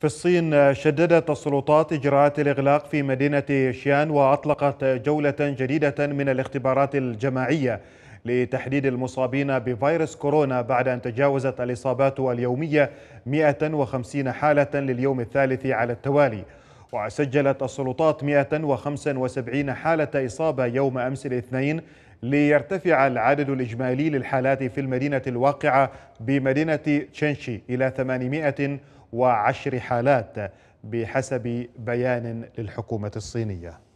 في الصين شددت السلطات إجراءات الإغلاق في مدينة شيان وأطلقت جولة جديدة من الاختبارات الجماعية لتحديد المصابين بفيروس كورونا بعد أن تجاوزت الإصابات اليومية 150 حالة لليوم الثالث على التوالي وسجلت السلطات 175 حالة إصابة يوم أمس الاثنين ليرتفع العدد الإجمالي للحالات في المدينة الواقعة بمدينة تشينشي إلى 810 حالات بحسب بيان للحكومة الصينية